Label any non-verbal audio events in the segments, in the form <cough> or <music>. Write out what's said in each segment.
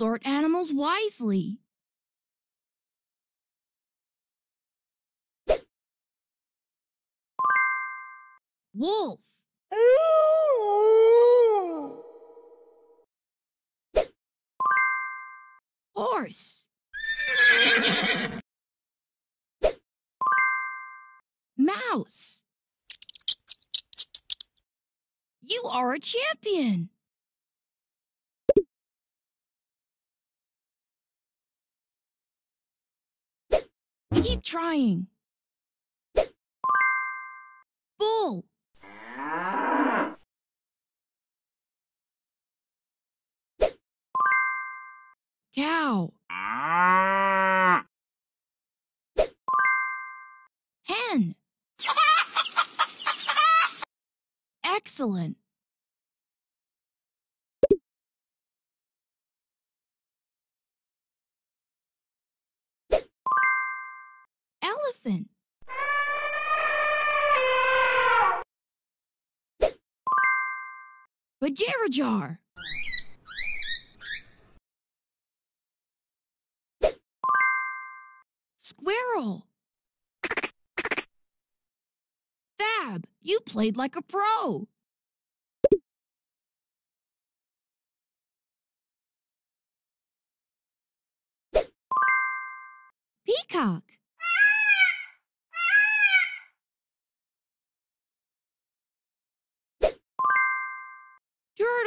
sort animals wisely. Wolf. Horse. Mouse. You are a champion. Keep trying. Bull. Cow. Hen. <laughs> Excellent. elephant. Bajerajar. Squirrel. Fab, you played like a pro. Peacock.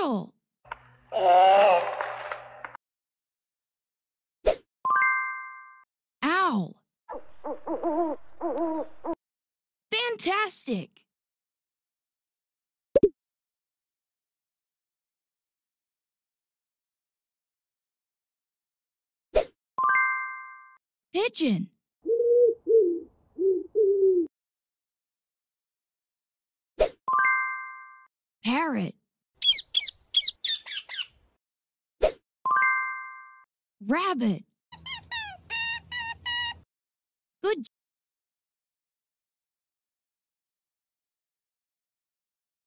turtle. Owl. Fantastic. Pigeon. Parrot. Rabbit. <laughs> Good